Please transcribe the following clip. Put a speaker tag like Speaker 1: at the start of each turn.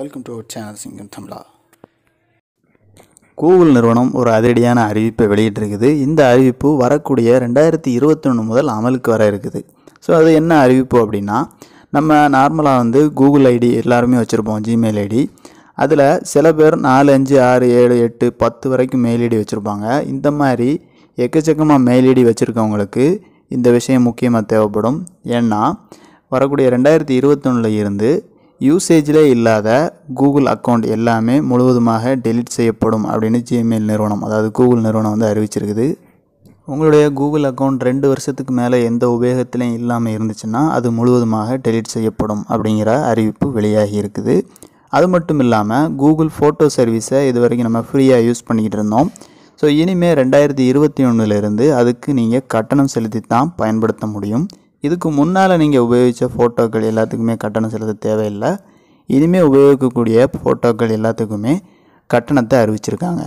Speaker 1: welcome to our channel சிங்கம் தமிழா Google நிறுவனம் ஒரு அதிரடியான அறிவிப்பை வெளியிட்டிருக்குது இந்த அறிவிப்பு வரக்கூடிய ரெண்டாயிரத்தி இருபத்தொன்று முதல் அமலுக்கு வர இருக்குது ஸோ அது என்ன அறிவிப்பு அப்படின்னா நம்ம நார்மலாக வந்து கூகுள் ஐடி எல்லாருமே வச்சுருப்போம் ஜிமெயில் ஐடி அதில் சில பேர் நாலு அஞ்சு ஆறு ஏழு எட்டு பத்து வரைக்கும் மெயில் ஐடி வச்சுருப்பாங்க இந்த மாதிரி எக்கச்சக்கமாக மெயில் ஐடி வச்சுருக்கவங்களுக்கு இந்த விஷயம் முக்கியமாக தேவைப்படும் ஏன்னா வரக்கூடிய ரெண்டாயிரத்தி இருபத்தொன்னில் இருந்து யூசேஜில் இல்லாத கூகுள் அக்கௌண்ட் எல்லாமே முழுவதுமாக டெலிட் செய்யப்படும் அப்படின்னு ஜிமெயில் நிறுவனம் அதாவது கூகுள் நிறுவனம் வந்து அறிவிச்சிருக்குது உங்களுடைய கூகுள் அக்கௌண்ட் ரெண்டு வருஷத்துக்கு மேலே எந்த உபயோகத்திலையும் இல்லாமல் இருந்துச்சுன்னா அது முழுவதுமாக டெலிட் செய்யப்படும் அப்படிங்கிற அறிவிப்பு வெளியாகி இருக்குது அது மட்டும் இல்லாமல் கூகுள் ஃபோட்டோ சர்வீஸை இது வரைக்கும் நம்ம ஃப்ரீயாக யூஸ் பண்ணிக்கிட்டு இருந்தோம் ஸோ இனிமேல் ரெண்டாயிரத்தி இருபத்தி ஒன்றுலேருந்து அதுக்கு நீங்கள் கட்டணம் செலுத்தி தான் பயன்படுத்த முடியும் இதுக்கு முன்னால் நீங்கள் உபயோகித்த ஃபோட்டோக்கள் எல்லாத்துக்குமே கட்டணம் செலுத்த தேவையில்லை இனிமேல் உபயோகிக்கக்கூடிய ஃபோட்டோக்கள் எல்லாத்துக்குமே கட்டணத்தை அறிவிச்சிருக்காங்க